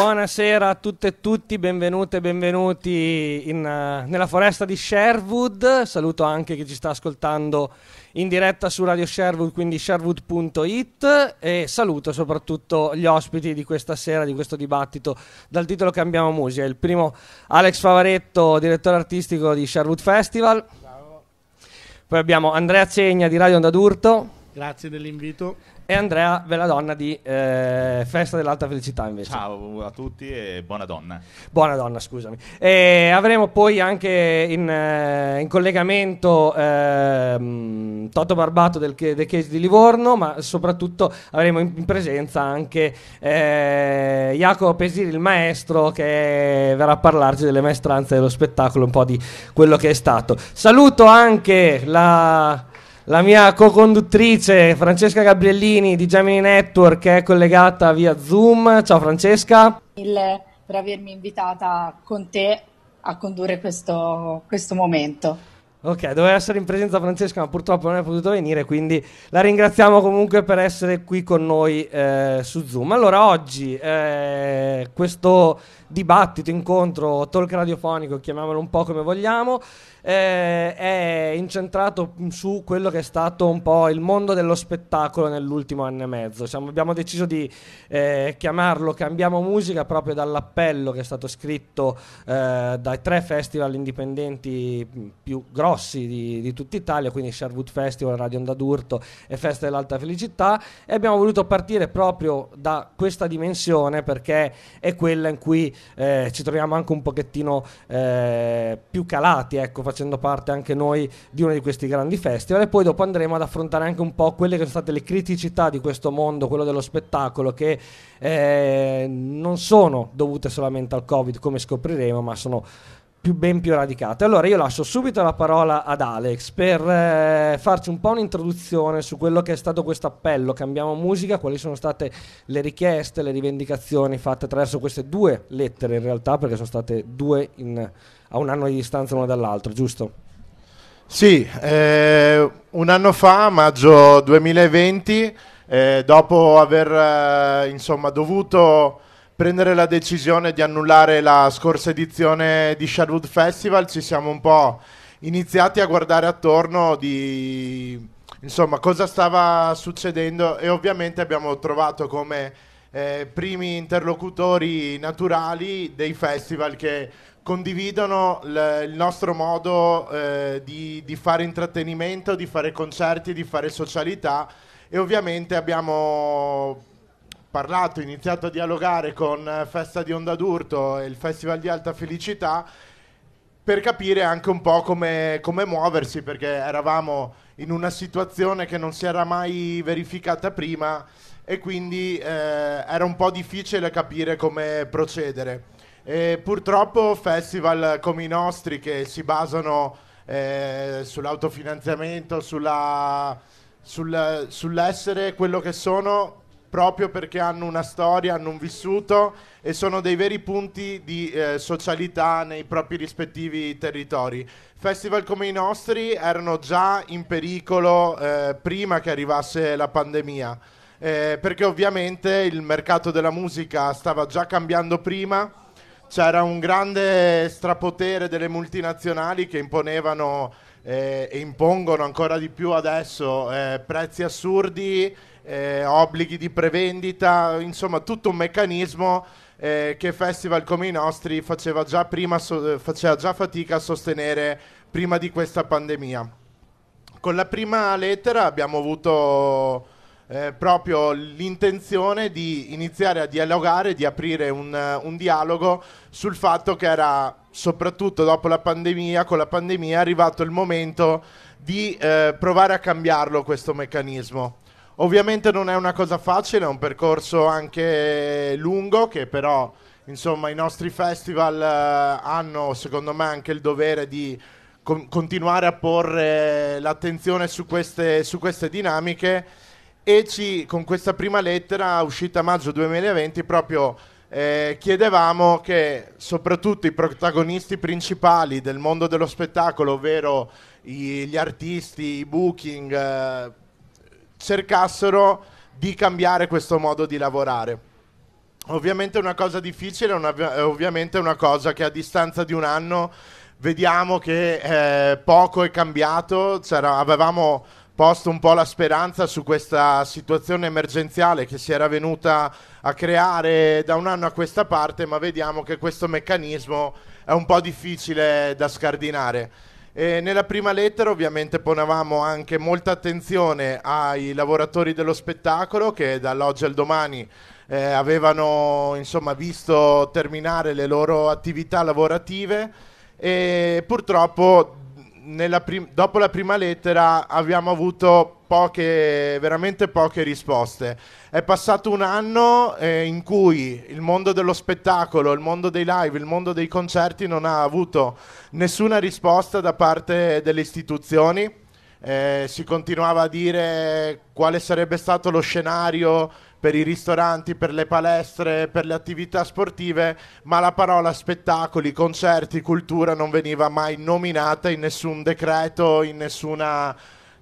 Buonasera a tutte e tutti, benvenute e benvenuti in, uh, nella foresta di Sherwood. Saluto anche chi ci sta ascoltando in diretta su Radio Sherwood, quindi sherwood.it e saluto soprattutto gli ospiti di questa sera, di questo dibattito dal titolo Cambiamo Musica. Il primo Alex Favaretto, direttore artistico di Sherwood Festival. Ciao. Poi abbiamo Andrea Cegna di Radio Onda d'Urto. Grazie dell'invito e Andrea Bella Donna di eh, Festa dell'Alta Felicità invece. Ciao a tutti e buona donna. Buona donna, scusami. E avremo poi anche in, eh, in collegamento eh, Toto Barbato del, del Case di Livorno, ma soprattutto avremo in, in presenza anche eh, Jacopo Pesiri, il maestro, che verrà a parlarci delle maestranze dello spettacolo, un po' di quello che è stato. Saluto anche la la mia co-conduttrice Francesca Gabriellini di Gemini Network che è collegata via Zoom. Ciao Francesca. Mille per avermi invitata con te a condurre questo, questo momento. Ok, doveva essere in presenza Francesca, ma purtroppo non è potuto venire, quindi la ringraziamo comunque per essere qui con noi eh, su Zoom. Allora, oggi eh, questo dibattito, incontro, talk radiofonico, chiamiamolo un po' come vogliamo, eh, è incentrato su quello che è stato un po' il mondo dello spettacolo nell'ultimo anno e mezzo. Siamo, abbiamo deciso di eh, chiamarlo Cambiamo Musica proprio dall'appello che è stato scritto eh, dai tre festival indipendenti più grossi grossi di, di tutta Italia, quindi Sherwood Festival, Radio Onda e Festa dell'Alta Felicità e abbiamo voluto partire proprio da questa dimensione perché è quella in cui eh, ci troviamo anche un pochettino eh, più calati, ecco, facendo parte anche noi di uno di questi grandi festival e poi dopo andremo ad affrontare anche un po' quelle che sono state le criticità di questo mondo, quello dello spettacolo che eh, non sono dovute solamente al Covid come scopriremo, ma sono più, ben più radicate. Allora io lascio subito la parola ad Alex per eh, farci un po' un'introduzione su quello che è stato questo appello Cambiamo Musica, quali sono state le richieste, le rivendicazioni fatte attraverso queste due lettere in realtà, perché sono state due in, a un anno di distanza l'una dall'altra, giusto? Sì, eh, un anno fa, maggio 2020, eh, dopo aver eh, insomma, dovuto prendere la decisione di annullare la scorsa edizione di Sherwood Festival ci siamo un po' iniziati a guardare attorno di insomma cosa stava succedendo e ovviamente abbiamo trovato come eh, primi interlocutori naturali dei festival che condividono l- il nostro modo eh, di, di fare intrattenimento, di fare concerti, di fare socialità e ovviamente abbiamo parlato, iniziato a dialogare con eh, Festa di Onda d'Urto e il Festival di Alta Felicità per capire anche un po' come, come muoversi, perché eravamo in una situazione che non si era mai verificata prima e quindi eh, era un po' difficile capire come procedere. E purtroppo festival come i nostri che si basano eh, sull'autofinanziamento, sulla, sul, sull'essere quello che sono, proprio perché hanno una storia, hanno un vissuto e sono dei veri punti di eh, socialità nei propri rispettivi territori. Festival come i nostri erano già in pericolo eh, prima che arrivasse la pandemia, eh, perché ovviamente il mercato della musica stava già cambiando prima. C'era un grande strapotere delle multinazionali che imponevano eh, e impongono ancora di più adesso eh, prezzi assurdi, eh, obblighi di prevendita, insomma tutto un meccanismo eh, che festival come i nostri faceva già, prima, so, eh, faceva già fatica a sostenere prima di questa pandemia. Con la prima lettera abbiamo avuto eh, proprio l'intenzione di iniziare a dialogare, di aprire un, eh, un, dialogo sul fatto che era, soprattutto dopo la pandemia, con la pandemia è arrivato il momento di eh, provare a cambiarlo questo meccanismo. Ovviamente non è una cosa facile, è un percorso anche lungo che però insomma i nostri festival eh, hanno secondo me anche il dovere di con- continuare a porre l'attenzione su queste, su queste dinamiche e ci, con questa prima lettera uscita a maggio 2020 proprio eh, chiedevamo che soprattutto i protagonisti principali del mondo dello spettacolo, ovvero i, gli artisti, i booking, eh, cercassero di cambiare questo modo di lavorare. Ovviamente è una cosa difficile, una, è ovviamente è una cosa che a distanza di un anno vediamo che eh, poco è cambiato, C'era, avevamo posto un po' la speranza su questa situazione emergenziale che si era venuta a creare da un anno a questa parte, ma vediamo che questo meccanismo è un po' difficile da scardinare. E nella prima lettera ovviamente ponevamo anche molta attenzione ai lavoratori dello spettacolo che dall'oggi al domani eh, avevano insomma, visto terminare le loro attività lavorative e purtroppo prim- dopo la prima lettera abbiamo avuto poche, veramente poche risposte. È passato un anno eh, in cui il mondo dello spettacolo, il mondo dei live, il mondo dei concerti non ha avuto nessuna risposta da parte delle istituzioni. Eh, si continuava a dire quale sarebbe stato lo scenario per i ristoranti, per le palestre, per le attività sportive, ma la parola spettacoli, concerti, cultura non veniva mai nominata in nessun decreto, in nessuna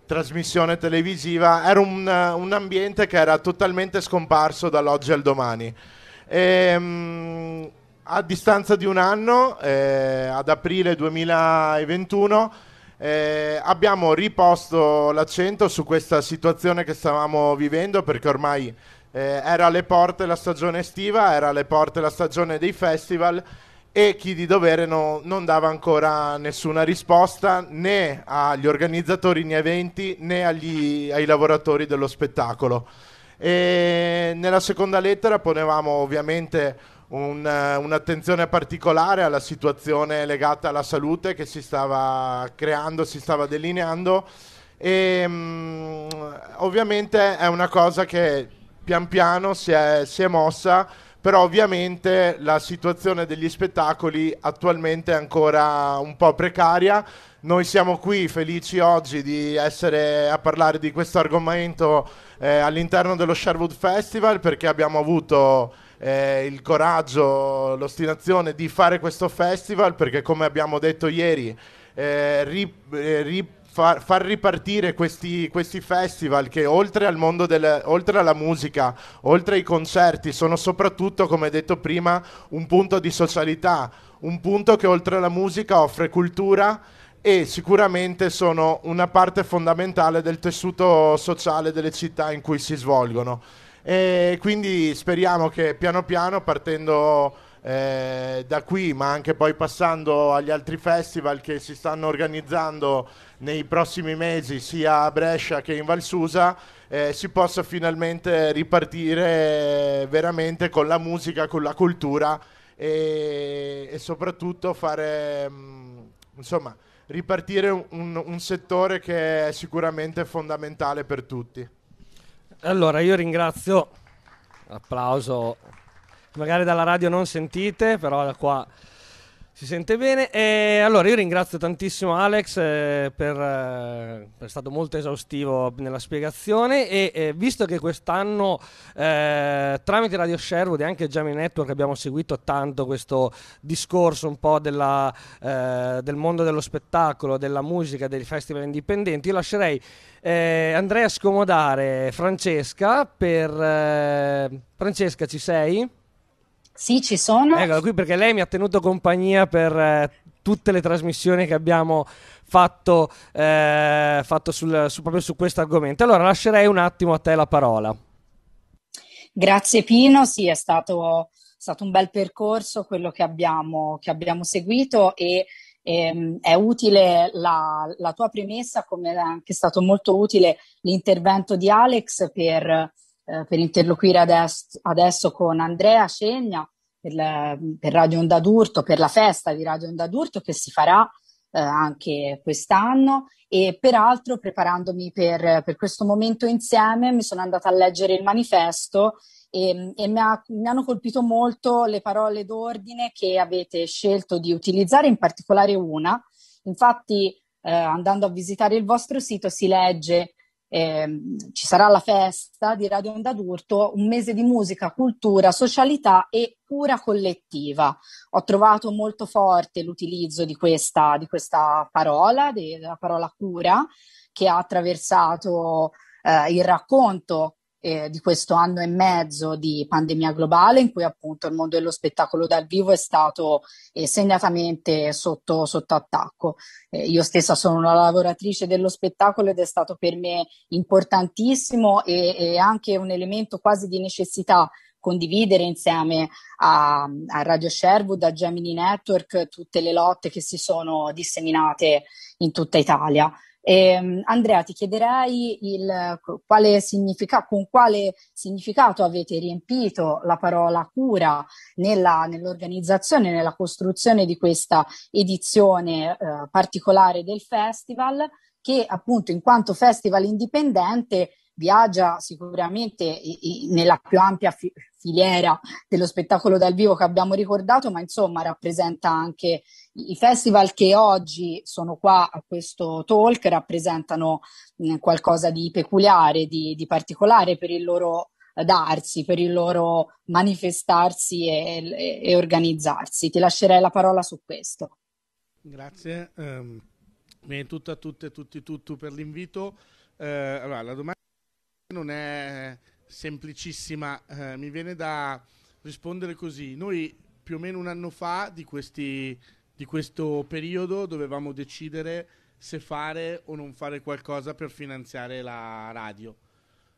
trasmissione televisiva. Era un, un ambiente che era totalmente scomparso dall'oggi al domani. E, ehm, a distanza di un anno, eh, ad aprile 2021, eh, abbiamo riposto l'accento su questa situazione che stavamo vivendo perché ormai eh, era alle porte la stagione estiva, era alle porte la stagione dei festival e chi di dovere no, non dava ancora nessuna risposta né agli organizzatori né eventi né agli, ai lavoratori dello spettacolo. E nella seconda lettera ponevamo ovviamente un, eh, un'attenzione particolare alla situazione legata alla salute che si stava creando, si stava delineando e mh, mm, ovviamente è una cosa che pian piano si è, si è mossa però ovviamente la situazione degli spettacoli attualmente è ancora un po' precaria. Noi siamo qui felici oggi di essere a parlare di questo argomento eh, all'interno dello Sherwood Festival perché abbiamo avuto eh, il coraggio, l'ostinazione di fare questo festival perché come abbiamo detto ieri eh, rip, eh, rip, far, far ripartire questi, questi, festival che oltre al mondo del, oltre alla musica, oltre ai concerti, sono soprattutto, come detto prima, un punto di socialità, un punto che oltre alla musica offre cultura e sicuramente sono una parte fondamentale del tessuto sociale delle città in cui si svolgono. E quindi speriamo che piano piano partendo eh, da qui, ma anche poi passando agli altri festival che si stanno organizzando nei prossimi mesi sia a Brescia che in Valsusa, eh, si possa finalmente ripartire eh, veramente con la musica, con la cultura e, e soprattutto fare, mm, insomma, ripartire un, un settore che è sicuramente fondamentale per tutti. Allora, io ringrazio, applauso magari dalla radio non sentite, però da qua si sente bene. E allora io ringrazio tantissimo Alex eh, per, essere eh, stato molto esaustivo nella spiegazione e eh, visto che quest'anno tramite Radio Sherwood e anche Jamie Network abbiamo seguito tanto questo discorso un po' della, del mondo dello spettacolo, della musica, dei festival indipendenti, io lascerei Andrea scomodare Francesca per... Francesca ci sei? Sì, ci sono. Eccola qui perché lei mi ha tenuto compagnia per eh, tutte le trasmissioni che abbiamo fatto, eh, fatto sul, su, proprio su questo argomento. Allora lascerei un attimo a te la parola. Grazie Pino, sì, è stato, stato un bel percorso quello che abbiamo, che abbiamo seguito e ehm, è utile la, la, tua premessa, come è anche stato molto utile l'intervento di Alex per eh, per interloquire adesso, adesso con Andrea Cegna per, la, per Radio Onda d'Urto, per la festa di Radio Onda d'Urto che si farà eh, anche quest'anno e peraltro preparandomi per, per, questo momento insieme mi sono andata a leggere il manifesto e, e mi, ha, mi, hanno colpito molto le parole d'ordine che avete scelto di utilizzare, in particolare una. Infatti eh, andando a visitare il vostro sito si legge eh, ci sarà la festa di Radio Onda d'Urto, un mese di musica, cultura, socialità e cura collettiva. Ho trovato molto forte l'utilizzo di questa, di questa parola, della parola cura, che ha attraversato eh, il racconto eh, di questo anno e mezzo di pandemia globale in cui appunto il mondo dello spettacolo dal vivo è stato eh, segnatamente sotto, sotto attacco. Eh, io stessa sono una lavoratrice dello spettacolo ed è stato per me importantissimo e, e anche un elemento quasi di necessità condividere insieme a, a Radio Sherwood, a Gemini Network, tutte le lotte che si sono disseminate in tutta Italia. Eh, Andrea, ti chiederai il, quale con quale significato avete riempito la parola cura nella, nell'organizzazione, nella costruzione di questa edizione eh, particolare del festival che appunto in quanto festival indipendente viaggia sicuramente nella più ampia fi- filiera dello spettacolo dal vivo che abbiamo ricordato, ma insomma rappresenta anche i festival che oggi sono qua a questo talk, rappresentano mh, qualcosa di peculiare, di, di particolare per il loro darsi, per il loro manifestarsi e, e, e, organizzarsi. Ti lascerei la parola su questo. Grazie, um, ehm, tutto a tutte e tutti tutto per l'invito. Uh, allora, la domanda non è semplicissima, eh, mi viene da rispondere così. Noi più o meno un anno fa di, questi, di questo periodo dovevamo decidere se fare o non fare qualcosa per finanziare la radio.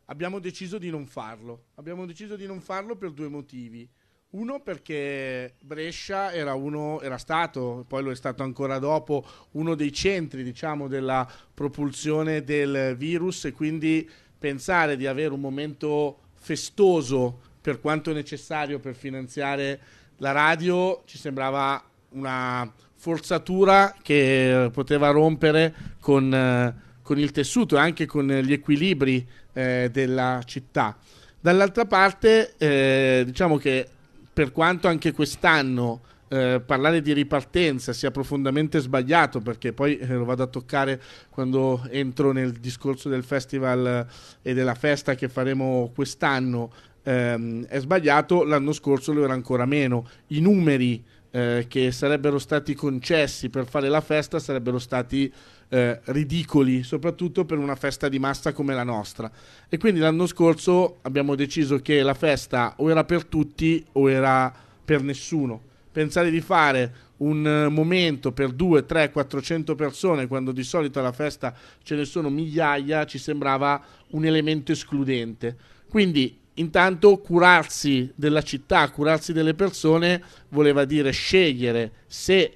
Abbiamo deciso di non farlo. Abbiamo deciso di non farlo per due motivi. Uno perché Brescia era, uno, era stato, poi lo è stato ancora dopo, uno dei centri diciamo, della propulsione del virus e quindi pensare di avere un momento festoso per quanto necessario per finanziare la radio ci sembrava una forzatura che poteva rompere con, eh, con il tessuto e anche con gli equilibri eh, della città. Dall'altra parte, eh, diciamo che per quanto anche quest'anno eh, parlare di ripartenza sia profondamente sbagliato perché poi eh, lo vado a toccare quando entro nel discorso del festival eh, e della festa che faremo quest'anno ehm, è sbagliato l'anno scorso lo era ancora meno i numeri eh, che sarebbero stati concessi per fare la festa sarebbero stati eh, ridicoli, soprattutto per una festa di massa come la nostra. E quindi l'anno scorso abbiamo deciso che la festa o era per tutti o era per nessuno pensare di fare un eh, momento per 2, 3, 400 persone, quando di solito alla festa ce ne sono migliaia, ci sembrava un elemento escludente. Quindi intanto curarsi della città, curarsi delle persone, voleva dire scegliere se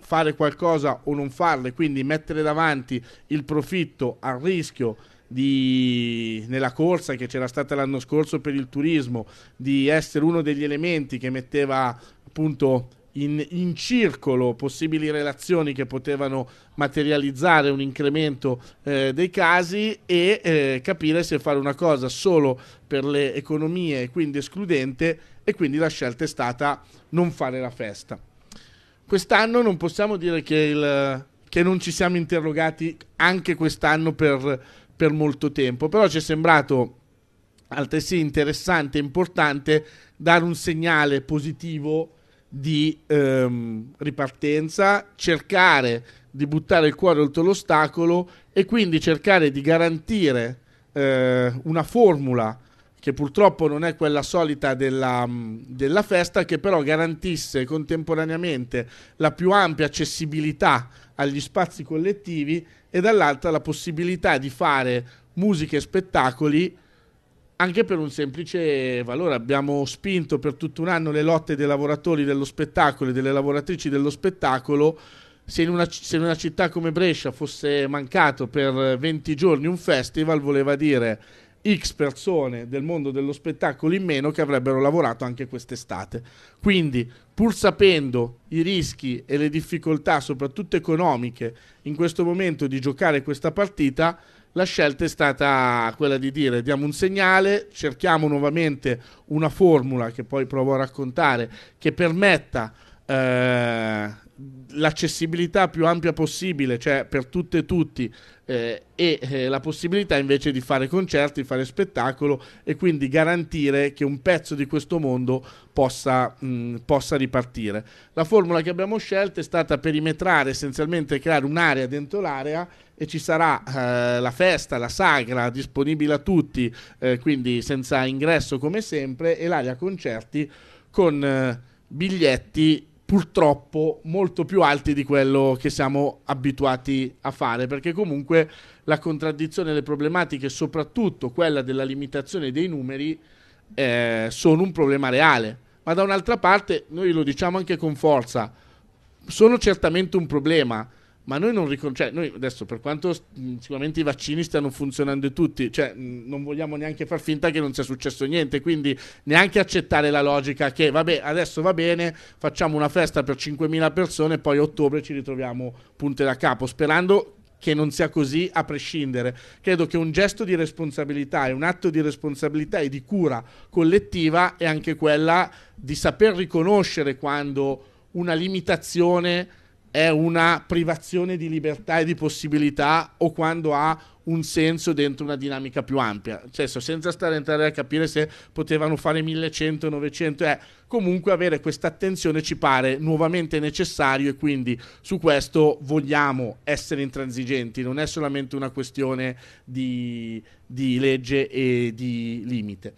fare qualcosa o non farle, quindi mettere davanti il profitto al rischio di, nella corsa che c'era stata l'anno scorso per il turismo, di essere uno degli elementi che metteva appunto in, in, circolo possibili relazioni che potevano materializzare un incremento eh, dei casi e eh, capire se fare una cosa solo per le economie, quindi escludente, e quindi la scelta è stata non fare la festa. Quest'anno non possiamo dire che, il, che non ci siamo interrogati anche quest'anno per, per molto tempo, però ci è sembrato altresì interessante e importante dare un segnale positivo di ehm, ripartenza, cercare di buttare il cuore oltre l'ostacolo e quindi cercare di garantire eh, una formula che purtroppo non è quella solita della, mm, della, festa, che però garantisse contemporaneamente la più ampia accessibilità agli spazi collettivi e dall'altra la possibilità di fare musica e spettacoli anche per un semplice valore. Abbiamo spinto per tutto un anno le lotte dei lavoratori dello spettacolo e delle lavoratrici dello spettacolo. Se in, una, se in, una, città come Brescia fosse mancato per 20 giorni un festival, voleva dire X persone del mondo dello spettacolo in meno che avrebbero lavorato anche quest'estate. Quindi, pur sapendo i rischi e le difficoltà, soprattutto economiche, in questo momento di giocare questa partita, la scelta è stata quella di dire diamo un segnale, cerchiamo nuovamente una formula che poi provo a raccontare che permetta eh, l'accessibilità più ampia possibile, cioè per tutte e tutti, eh, e eh, la possibilità invece di fare concerti, fare spettacolo e quindi garantire che un pezzo di questo mondo possa, mh, mm, possa ripartire. La formula che abbiamo scelto è stata perimetrare, essenzialmente creare un'area dentro l'area e ci sarà eh, la festa, la sagra disponibile a tutti, eh, quindi senza ingresso come sempre, e l'area concerti con eh, biglietti purtroppo molto più alti di quello che siamo abituati a fare, perché comunque la contraddizione e le problematiche, soprattutto quella della limitazione dei numeri, eh, sono un problema reale. Ma da un'altra parte, noi lo diciamo anche con forza, sono certamente un problema, ma noi non ricordiamo, cioè, noi adesso per quanto mh, sicuramente i vaccini stiano funzionando tutti, cioè, mh, non vogliamo neanche far finta che non sia successo niente, quindi neanche accettare la logica che vabbè, adesso va bene, facciamo una festa per 5.000 persone, poi a ottobre ci ritroviamo punte da capo, sperando che non sia così a prescindere. Credo che un gesto di responsabilità e un atto di responsabilità e di cura collettiva è anche quella di saper riconoscere quando una limitazione è una privazione di libertà e di possibilità o quando ha un senso dentro una dinamica più ampia. Cioè, senza stare a entrare a capire se potevano fare 1100, 900, eh, comunque avere questa attenzione ci pare nuovamente necessario e quindi su questo vogliamo essere intransigenti, non è solamente una questione di, di legge e di limite.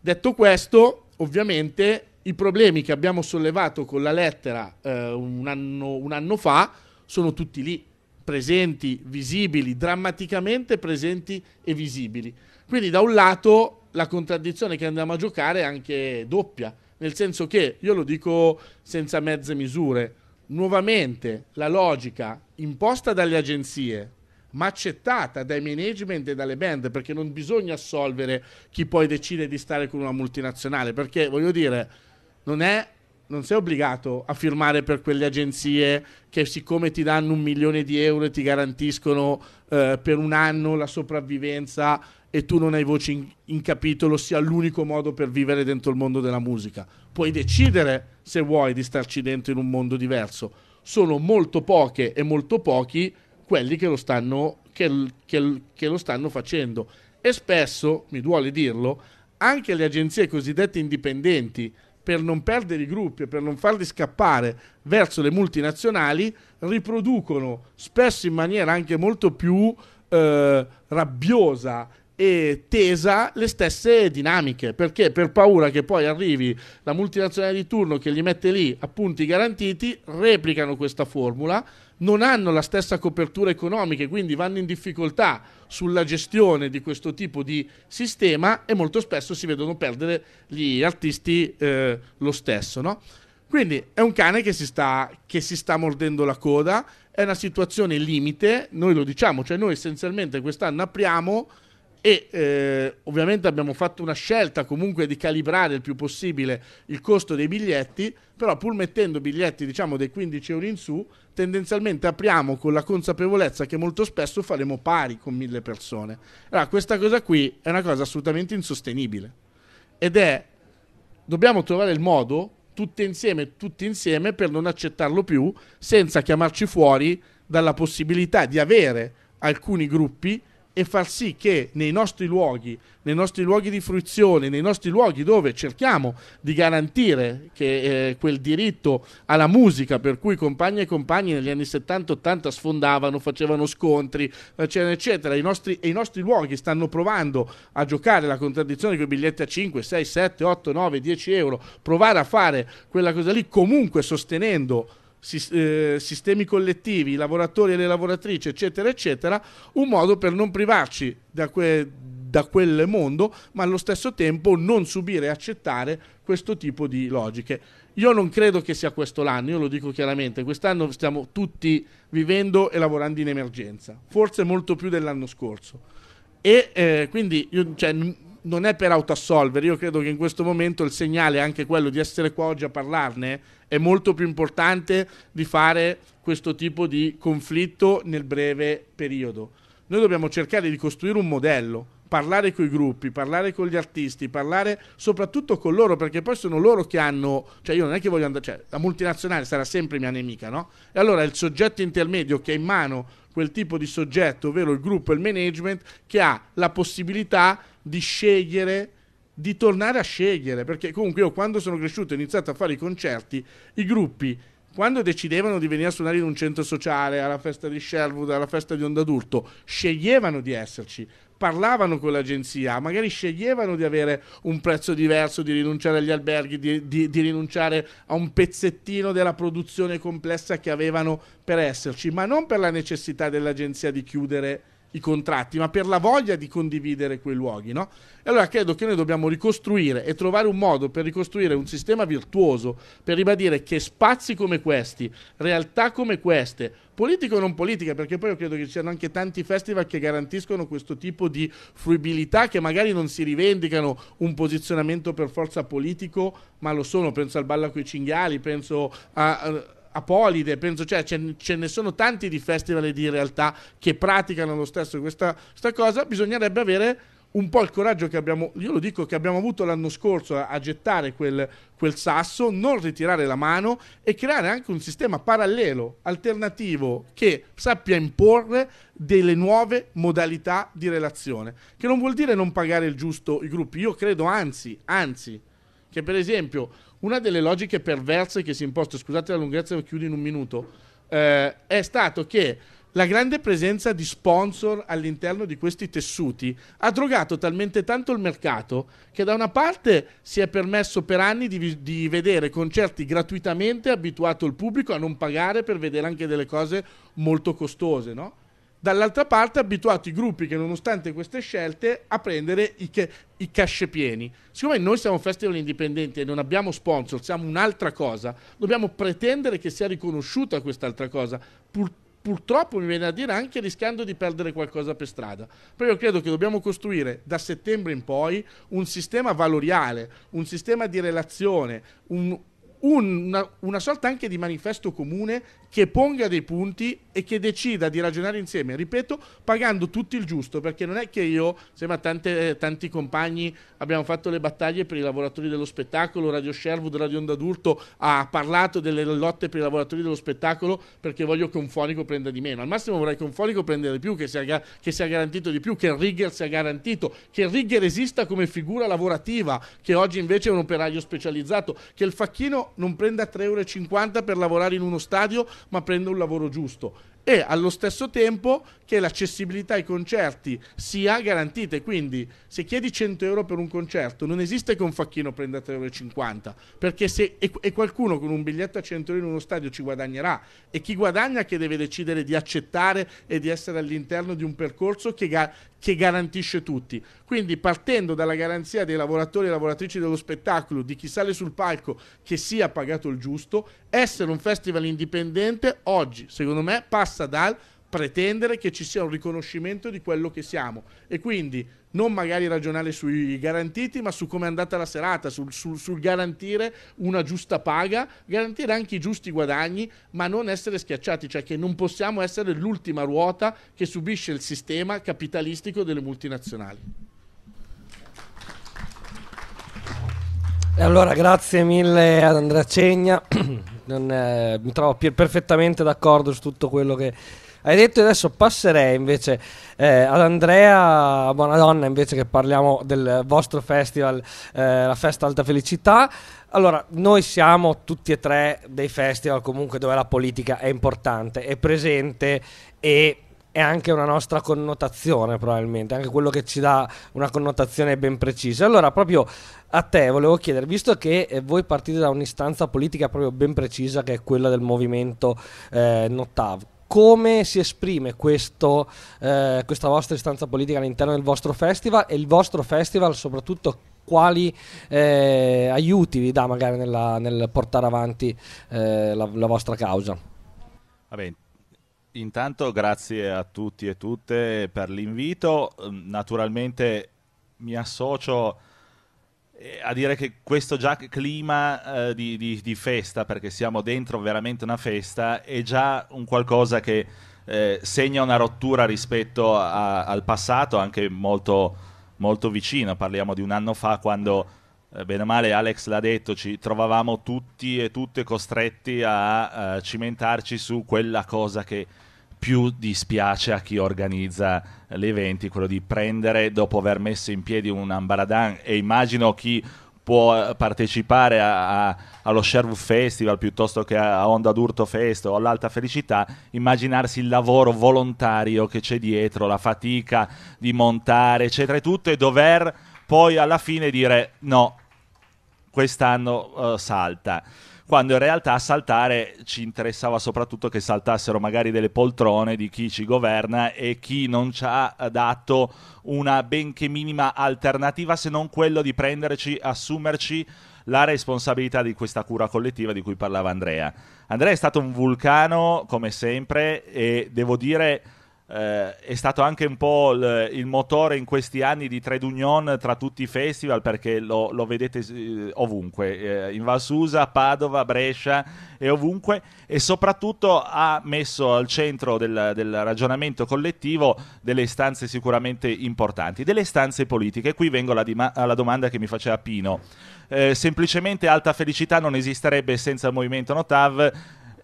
Detto questo, ovviamente i problemi che abbiamo sollevato con la lettera eh, un, anno, un anno fa sono tutti lì, presenti, visibili, drammaticamente presenti e visibili. Quindi da un lato la contraddizione che andiamo a giocare è anche doppia, nel senso che, io lo dico senza mezze misure, nuovamente la logica imposta dalle agenzie, ma accettata dai management e dalle band, perché non bisogna assolvere chi poi decide di stare con una multinazionale, perché voglio dire non è non sei obbligato a firmare per quelle agenzie che siccome ti danno un milione di euro e ti garantiscono eh, per un anno la sopravvivenza e tu non hai voce in, in, capitolo sia l'unico modo per vivere dentro il mondo della musica. Puoi decidere se vuoi di starci dentro in un mondo diverso. Sono molto poche e molto pochi quelli che lo stanno, che, che, che lo stanno facendo. E spesso, mi duole dirlo, anche le agenzie cosiddette indipendenti per non perdere i gruppi e per non farli scappare verso le multinazionali, riproducono spesso in maniera anche molto più eh, rabbiosa e tesa le stesse dinamiche perché per paura che poi arrivi la multinazionale di turno che gli mette lì appunti garantiti replicano questa formula non hanno la stessa copertura economica e quindi vanno in difficoltà sulla gestione di questo tipo di sistema e molto spesso si vedono perdere gli artisti eh, lo stesso no? quindi è un cane che si, sta, che si sta mordendo la coda è una situazione limite noi lo diciamo cioè noi essenzialmente quest'anno apriamo e eh, ovviamente abbiamo fatto una scelta comunque di calibrare il più possibile il costo dei biglietti, però pur mettendo biglietti diciamo dei 15 euro in su, tendenzialmente apriamo con la consapevolezza che molto spesso faremo pari con mille persone. Allora questa cosa qui è una cosa assolutamente insostenibile ed è dobbiamo trovare il modo tutti insieme, tutti insieme per non accettarlo più senza chiamarci fuori dalla possibilità di avere alcuni gruppi e far sì che nei nostri luoghi, nei nostri luoghi di fruizione, nei nostri luoghi dove cerchiamo di garantire che, eh, quel diritto alla musica per cui compagni e compagni negli anni 70-80 sfondavano, facevano scontri, eccetera, eccetera, I nostri, e i nostri luoghi stanno provando a giocare la contraddizione con i biglietti a 5, 6, 7, 8, 9, 10 euro, provare a fare quella cosa lì comunque sostenendo eh, sistemi collettivi, i lavoratori e le lavoratrici, eccetera, eccetera, un modo per non privarci da, que, da quel mondo, ma allo stesso tempo non subire e accettare questo tipo di logiche. Io non credo che sia questo l'anno, io lo dico chiaramente, quest'anno stiamo tutti vivendo e lavorando in emergenza, forse molto più dell'anno scorso. E eh, quindi io, cioè, non è per autoassolvere, io credo che in questo momento il segnale è anche quello di essere qua oggi a parlarne è molto più importante di fare questo tipo di conflitto nel breve periodo. Noi dobbiamo cercare di costruire un modello, parlare con i gruppi, parlare con gli artisti, parlare soprattutto con loro, perché poi sono loro che hanno, cioè io non è che voglio andare, cioè la multinazionale sarà sempre mia nemica, no? E allora è il soggetto intermedio che ha in mano quel tipo di soggetto, ovvero il gruppo e il management, che ha la possibilità di scegliere di tornare a scegliere, perché comunque io quando sono cresciuto e ho iniziato a fare i concerti, i gruppi quando decidevano di venire a suonare in un centro sociale, alla festa di Sherwood, alla festa di Onda d'Urto, sceglievano di esserci, parlavano con l'agenzia, magari sceglievano di avere un prezzo diverso, di rinunciare agli alberghi, di, di, di rinunciare a un pezzettino della produzione complessa che avevano per esserci, ma non per la necessità dell'agenzia di chiudere i contratti, ma per la voglia di condividere quei luoghi, no? E allora credo che noi dobbiamo ricostruire e trovare un modo per ricostruire un sistema virtuoso, per ribadire che spazi come questi, realtà come queste, politiche o non politica, perché poi io credo che ci siano anche tanti festival che garantiscono questo tipo di fruibilità che magari non si rivendicano un posizionamento per forza politico, ma lo sono, penso al Balla coi cinghiali, penso a eh, Apolide, penso, cioè ce, ce, ne sono tanti di festival e di realtà che praticano lo stesso questa, questa, cosa, bisognerebbe avere un po' il coraggio che abbiamo, io lo dico, che abbiamo avuto l'anno scorso a, a gettare quel, quel, sasso, non ritirare la mano e creare anche un sistema parallelo, alternativo, che sappia imporre delle nuove modalità di relazione, che non vuol dire non pagare il giusto i gruppi, io credo anzi, anzi, che per esempio una delle logiche perverse che si è imposta, scusate la lunghezza, lo chiudo in un minuto, eh, è stato che la grande presenza di sponsor all'interno di questi tessuti ha drogato talmente tanto il mercato che da una parte si è permesso per anni di, di, vedere concerti gratuitamente, abituato il pubblico a non pagare per vedere anche delle cose molto costose, no? dall'altra parte ha abituato i gruppi che nonostante queste scelte a prendere i, che, i cash pieni. Siccome noi siamo festival indipendenti e non abbiamo sponsor, siamo un'altra cosa, dobbiamo pretendere che sia riconosciuta quest'altra cosa, pur, purtroppo mi viene a dire anche rischiando di perdere qualcosa per strada. Però io credo che dobbiamo costruire da settembre in poi un sistema valoriale, un sistema di relazione, un, un, una, una, sorta anche di manifesto comune che ponga dei punti e che decida di ragionare insieme, ripeto, pagando tutti il giusto, perché non è che io, insieme a tante, tanti compagni, abbiamo fatto le battaglie per i lavoratori dello spettacolo, Radio Sherwood, Radio Onda d'Urto ha parlato delle lotte per i lavoratori dello spettacolo perché voglio che un fonico prenda di meno, al massimo vorrei che un fonico prenda di più, che sia, che sia garantito di più, che il rigger sia garantito, che il rigger esista come figura lavorativa, che oggi invece è un operaio specializzato, che il facchino non prenda 3,50 euro per lavorare in uno stadio, ma prenda un lavoro giusto. E allo stesso tempo che l'accessibilità ai concerti sia garantita. Quindi, se chiedi 100 euro per un concerto, non esiste che un facchino prenda 3,50 euro. Perché se e, e qualcuno con un biglietto a 100 euro in uno stadio ci guadagnerà. E chi guadagna che deve decidere di accettare e di essere all'interno di un percorso che, ga- che garantisce tutti. Quindi partendo dalla garanzia dei lavoratori e lavoratrici dello spettacolo, di chi sale sul palco, che sia pagato il giusto, essere un festival indipendente oggi, secondo me, passa dal pretendere che ci sia un riconoscimento di quello che siamo e quindi non magari ragionare sui garantiti ma su come è andata la serata, sul, sul, sul, garantire una giusta paga, garantire anche i giusti guadagni ma non essere schiacciati, cioè che non possiamo essere l'ultima ruota che subisce il sistema capitalistico delle multinazionali. E allora grazie mille ad Andrea Cegna, non, eh, mi trovo perfettamente d'accordo su tutto quello che hai detto adesso passerei invece eh, ad Andrea Buonadonna invece che parliamo del vostro festival, eh, la Festa Alta Felicità. Allora, noi siamo tutti e tre dei festival comunque dove la politica è importante, è presente e è anche una nostra connotazione probabilmente, anche quello che ci dà una connotazione ben precisa. Allora, proprio a te volevo chiedere, visto che eh, voi partite da un'istanza politica proprio ben precisa che è quella del movimento eh, Notav, come si esprime questo, eh, questa vostra istanza politica all'interno del vostro festival e il vostro festival soprattutto quali eh, aiuti vi dà magari nella, nel portare avanti eh, la, la, vostra causa. Vabbè, intanto grazie a tutti e tutte per l'invito, naturalmente mi associo eh, a dire che questo già clima eh, di, di, di, festa, perché siamo dentro veramente una festa, è già un qualcosa che eh, segna una rottura rispetto a, al passato, anche molto, molto, vicino. Parliamo di un anno fa quando, eh, bene o male, Alex l'ha detto, ci trovavamo tutti e tutte costretti a, a eh, cimentarci su quella cosa che più dispiace a chi organizza gli eventi, quello di prendere dopo aver messo in piedi un ambaradan e immagino chi può partecipare a, a, allo Sherwood Festival piuttosto che a Onda d'Urto Fest o all'Alta Felicità, immaginarsi il lavoro volontario che c'è dietro, la fatica di montare, eccetera, e tutto, e dover poi alla fine dire no, quest'anno uh, salta quando in realtà a saltare ci interessava soprattutto che saltassero magari delle poltrone di chi ci governa e chi non ci ha dato una benché minima alternativa se non quello di prenderci, assumerci la responsabilità di questa cura collettiva di cui parlava Andrea. Andrea è stato un vulcano come sempre e devo dire eh, è stato anche un po' il, il, motore in questi anni di trade union tra tutti i festival perché lo, lo vedete eh, ovunque, eh, in Valsusa, Padova, Brescia e ovunque e soprattutto ha messo al centro del, del, ragionamento collettivo delle stanze sicuramente importanti, delle stanze politiche. qui vengo alla, dima- alla domanda che mi faceva Pino. Eh, semplicemente Alta Felicità non esisterebbe senza il movimento Notav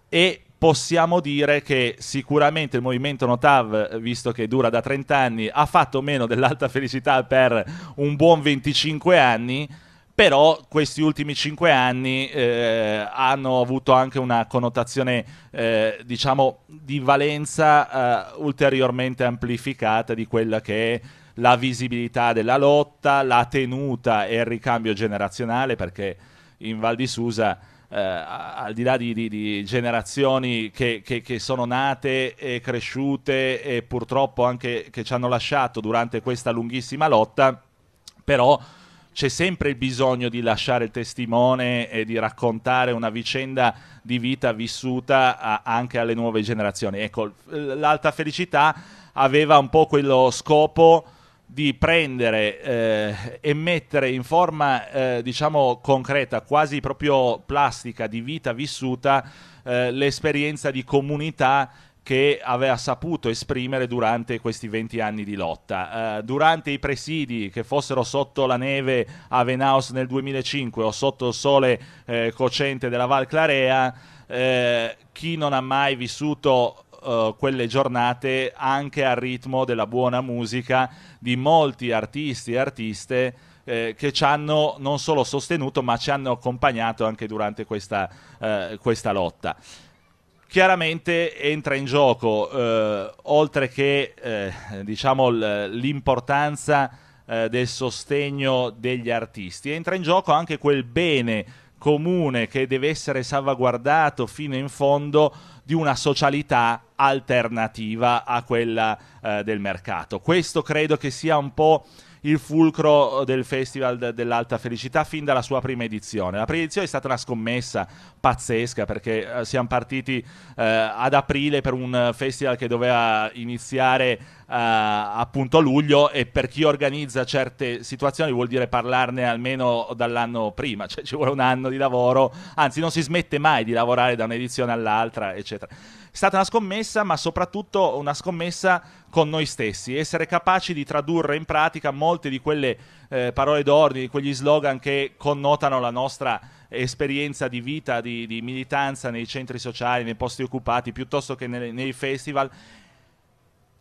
e possiamo dire che sicuramente il movimento Notav, visto che dura da 30 anni, ha fatto meno dell'alta felicità per un buon 25 anni però questi ultimi cinque anni eh, hanno avuto anche una connotazione, eh, diciamo, di valenza eh, ulteriormente amplificata di quella che è la visibilità della lotta, la tenuta e il ricambio generazionale, perché in Val di Susa eh, al di là di, di, di generazioni che, che, che, sono nate e cresciute e purtroppo anche che ci hanno lasciato durante questa lunghissima lotta, però c'è sempre il bisogno di lasciare il testimone e di raccontare una vicenda di vita vissuta a, anche alle nuove generazioni. Ecco, l'alta felicità aveva un po' quello scopo di prendere eh, e mettere in forma, eh, diciamo, concreta, quasi proprio plastica, di vita vissuta, eh, l'esperienza di comunità che aveva saputo esprimere durante questi 20 anni di lotta. Eh, durante i presidi, che fossero sotto la neve a Venaus nel 2005 o sotto il sole eh, cocente della Val Clarea, eh, chi non ha mai vissuto eh, quelle giornate anche al ritmo della buona musica di molti artisti e artiste eh, che ci hanno non solo sostenuto ma ci hanno accompagnato anche durante questa, eh, questa lotta. Chiaramente entra in gioco, eh, oltre che eh, diciamo l'importanza eh, del sostegno degli artisti, entra in gioco anche quel bene comune che deve essere salvaguardato fino in fondo di una socialità alternativa a quella eh, del mercato. Questo credo che sia un po' il fulcro del Festival dell'Alta Felicità fin dalla sua prima edizione. La prima edizione è stata una scommessa pazzesca perché eh, siamo partiti eh, ad aprile per un festival che doveva iniziare eh, appunto a luglio e per chi organizza certe situazioni vuol dire parlarne almeno dall'anno prima, cioè ci vuole un anno di lavoro, anzi non si smette mai di lavorare da un'edizione all'altra, eccetera. È stata una scommessa, ma soprattutto una scommessa con noi stessi, essere capaci di tradurre in pratica molte di quelle eh, parole d'ordine, di quegli slogan che connotano la nostra esperienza di vita, di, di militanza nei centri sociali, nei posti occupati, piuttosto che nei, nei festival,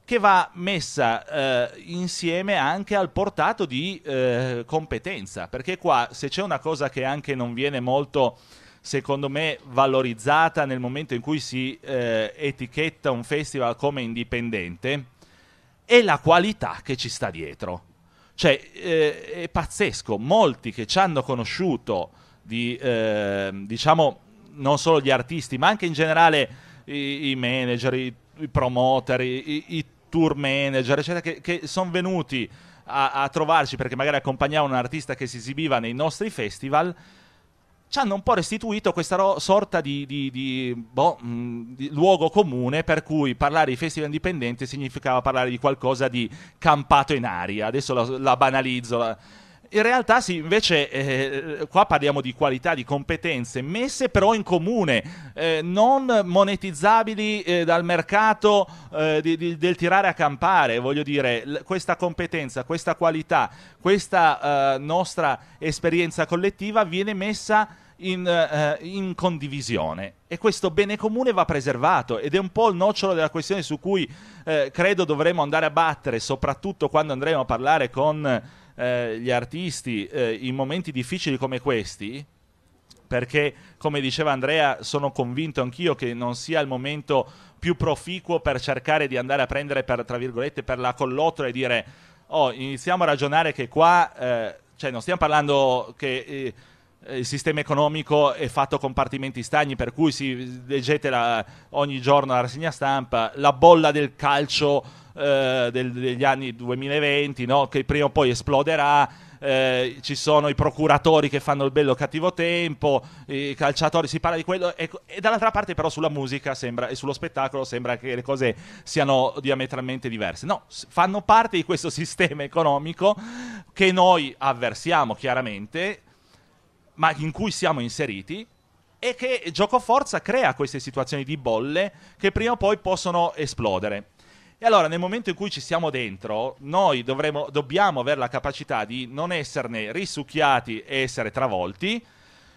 che va messa eh, insieme anche al portato di eh, competenza, perché qua se c'è una cosa che anche non viene molto, secondo me, valorizzata nel momento in cui si eh, etichetta un festival come indipendente, è la qualità che ci sta dietro. Cioè, eh, è pazzesco, molti che ci hanno conosciuto di, eh, diciamo, non solo gli artisti, ma anche in generale i, manager, i i promoter, i, i tour manager, eccetera, che, che sono venuti a, a, trovarci perché magari accompagnavano un artista che si esibiva nei nostri festival. Ci hanno un po' restituito questa ro- sorta di, di, di, boh, mm, di luogo comune per cui parlare di festival indipendente significava parlare di qualcosa di campato in aria. Adesso la, la banalizzo. La, in realtà sì, invece eh, qua parliamo di qualità, di competenze messe però in comune, eh, non monetizzabili eh, dal mercato eh, di, di, del tirare a campare, voglio dire, l- questa competenza, questa qualità, questa eh, nostra esperienza collettiva viene messa in, uh, in, condivisione. E questo bene comune va preservato ed è un po' il nocciolo della questione su cui uh, credo dovremo andare a battere, soprattutto quando andremo a parlare con eh, gli artisti eh, in momenti difficili come questi, perché come diceva Andrea sono convinto anch'io che non sia il momento più proficuo per cercare di andare a prendere per, tra virgolette, per la collottola e dire oh, iniziamo a ragionare che qua, eh, cioè non stiamo parlando che eh, il sistema economico è fatto con compartimenti stagni, per cui si, leggete la, ogni giorno la rassegna stampa, la bolla del calcio eh, del, degli anni 2020, no? che prima o poi esploderà. Eh, ci sono i procuratori che fanno il bello cattivo tempo, i calciatori, si parla di quello. E, ecco, e, dall'altra parte, però, sulla musica sembra, e sullo spettacolo sembra che le cose siano diametralmente diverse. No, fanno parte di questo sistema economico che noi avversiamo chiaramente, ma in cui siamo inseriti. E che giocoforza crea queste situazioni di bolle che prima o poi possono esplodere. E allora nel momento in cui ci siamo dentro, noi dovremo, dobbiamo avere la capacità di non esserne risucchiati e essere travolti,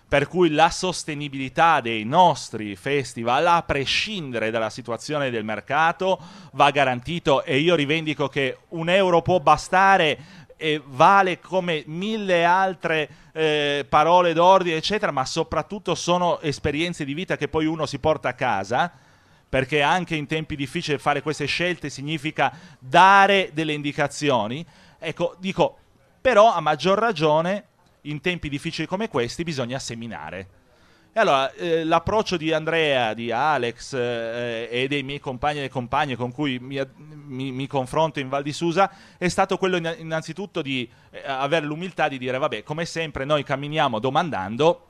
per cui la sostenibilità dei nostri festival, a prescindere dalla situazione del mercato, va garantito e io rivendico che un euro può bastare e vale come mille altre eh, parole d'ordine, eccetera, ma soprattutto sono esperienze di vita che poi uno si porta a casa perché anche in tempi difficili fare queste scelte significa dare delle indicazioni. Ecco, dico, però a maggior ragione in tempi difficili come questi bisogna seminare. E allora eh, l'approccio di Andrea, di Alex eh, e dei miei compagni e compagne con cui mi, mi, mi, confronto in Val di Susa è stato quello innanzitutto di eh, avere l'umiltà di dire vabbè come sempre noi camminiamo domandando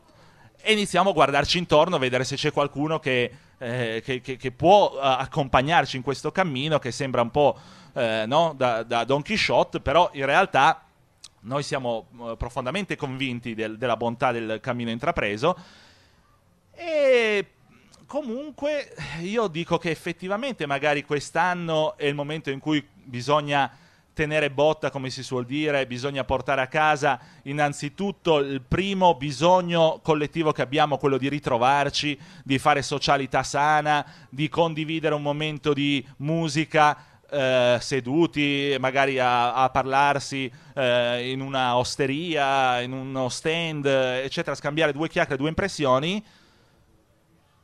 e iniziamo a guardarci intorno, a vedere se c'è qualcuno che eh, che, che, che, può eh, accompagnarci in questo cammino che sembra un po' eh, no? da, da Don Quixote, però in realtà noi siamo eh, profondamente convinti del, della bontà del cammino intrapreso e comunque io dico che effettivamente magari quest'anno è il momento in cui bisogna tenere botta, come si suol dire, bisogna portare a casa innanzitutto il primo bisogno collettivo che abbiamo, quello di ritrovarci, di fare socialità sana, di condividere un momento di musica. Eh, seduti magari a, a parlarsi eh, in una osteria, in uno stand, eccetera, scambiare due chiacchiere, due impressioni,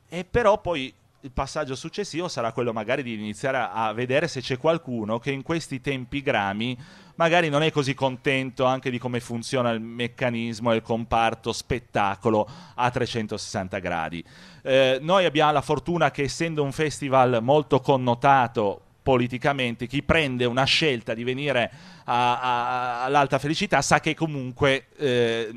e però poi il passaggio successivo sarà quello magari di iniziare a vedere se c'è qualcuno che in questi tempi grami magari non è così contento anche di come funziona il meccanismo e il comparto spettacolo a 360 gradi. Eh, noi abbiamo la fortuna che essendo un festival molto connotato politicamente, chi prende una scelta di venire a, a, all'alta felicità sa che comunque eh,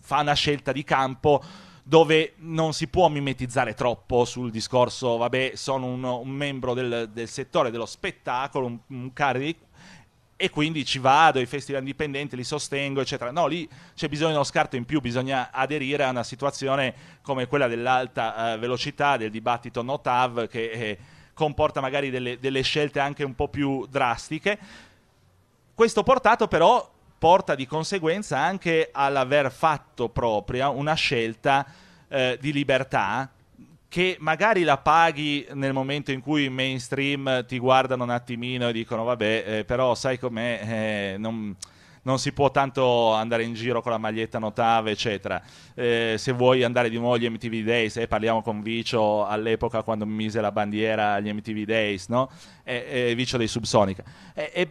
fa una scelta di campo dove non si può mimetizzare troppo sul discorso, vabbè, sono un, un membro del, del, settore dello spettacolo, un, un carico e quindi ci vado ai festival indipendenti, li sostengo, eccetera. No, lì c'è bisogno di uno scarto in più, bisogna aderire a una situazione come quella dell'alta eh, velocità, del dibattito NOTAV, che eh, comporta magari delle, delle scelte anche un po' più drastiche. Questo portato però porta di conseguenza anche all'aver fatto propria una scelta eh, di libertà che magari la paghi nel momento in cui i mainstream ti guardano un attimino e dicono vabbè, eh, però sai com'è, eh, non, non, si può tanto andare in giro con la maglietta notava, eccetera. Eh, se vuoi andare di nuovo agli MTV Days, eh, parliamo con Vicio all'epoca quando mise la bandiera agli MTV Days, no? Eh, eh, Vicio dei Subsonica. Eh, e,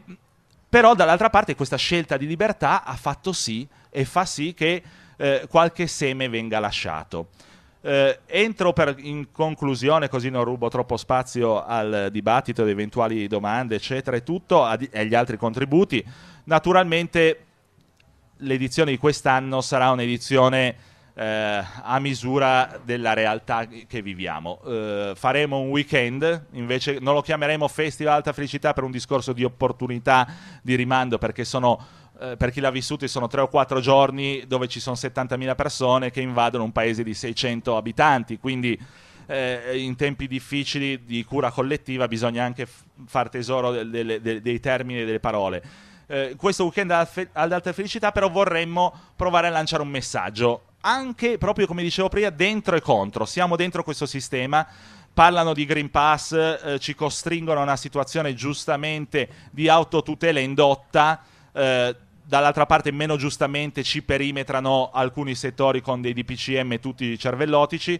però dall'altra parte questa scelta di libertà ha fatto sì e fa sì che eh, qualche seme venga lasciato. Eh, entro per, in conclusione, così non rubo troppo spazio al dibattito, ad eventuali domande, eccetera, e tutto, ad, agli altri contributi. Naturalmente l'edizione di quest'anno sarà un'edizione eh, a misura della realtà che viviamo. Eh, faremo un weekend, invece non lo chiameremo Festival Alta Felicità per un discorso di opportunità di rimando, perché sono, eh, per chi l'ha vissuto sono tre o quattro giorni dove ci sono 70.000 persone che invadono un paese di 600 abitanti, quindi eh, in tempi difficili di cura collettiva bisogna anche f- far tesoro del, del, del, dei termini e delle parole. Eh, questo weekend ad alta felicità però vorremmo provare a lanciare un messaggio anche proprio come dicevo prima, dentro e contro. Siamo dentro questo sistema parlano di Green Pass, eh, ci costringono a una situazione giustamente di autotutela indotta. Eh, dall'altra parte, meno giustamente, ci perimetrano alcuni settori con dei DPCM tutti cervellotici.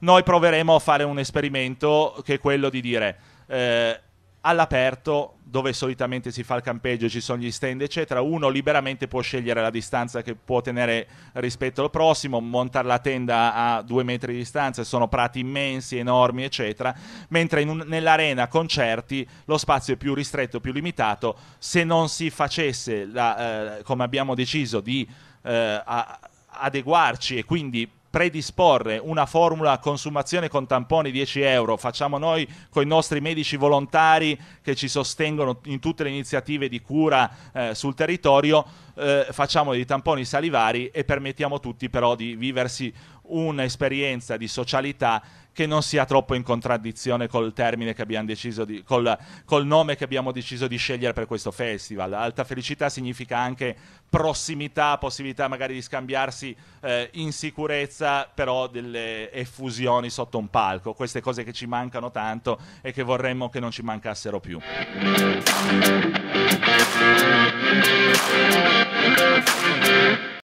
Noi proveremo a fare un esperimento che è quello di dire. Eh, all'aperto dove solitamente si fa il campeggio, ci sono gli stand eccetera, uno liberamente può scegliere la distanza che può tenere rispetto al prossimo, montare la tenda a due metri di distanza, sono prati immensi, enormi eccetera, mentre un, nell'arena concerti lo spazio è più ristretto, più limitato, se non si facesse la, eh, come abbiamo deciso di eh, a, adeguarci e quindi predisporre una formula a consumazione con tamponi 10 euro, facciamo noi con i nostri medici volontari che ci sostengono in tutte le iniziative di cura eh, sul territorio, eh, facciamo dei tamponi salivari e permettiamo a tutti però di viversi un'esperienza di socialità che non sia troppo in contraddizione col termine che abbiamo deciso di, col, col nome che abbiamo deciso di scegliere per questo festival. Alta felicità significa anche prossimità, possibilità magari di scambiarsi eh, in sicurezza, però delle effusioni sotto un palco, queste cose che ci mancano tanto e che vorremmo che non ci mancassero più.